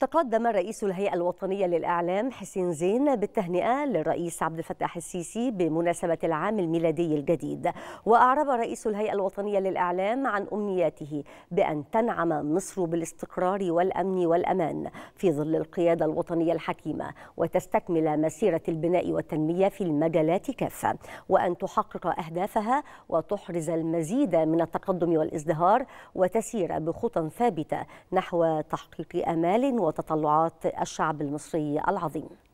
تقدم رئيس الهيئة الوطنية للإعلام حسين زين بالتهنئة للرئيس عبد الفتاح السيسي بمناسبة العام الميلادي الجديد وأعرب رئيس الهيئة الوطنية للإعلام عن أمنياته بأن تنعم مصر بالاستقرار والأمن والأمان في ظل القيادة الوطنية الحكيمة وتستكمل مسيرة البناء والتنمية في المجالات كافة وأن تحقق أهدافها وتحرز المزيد من التقدم والازدهار وتسير بخطى ثابتة نحو تحقيق آمال وتطلعات الشعب المصري العظيم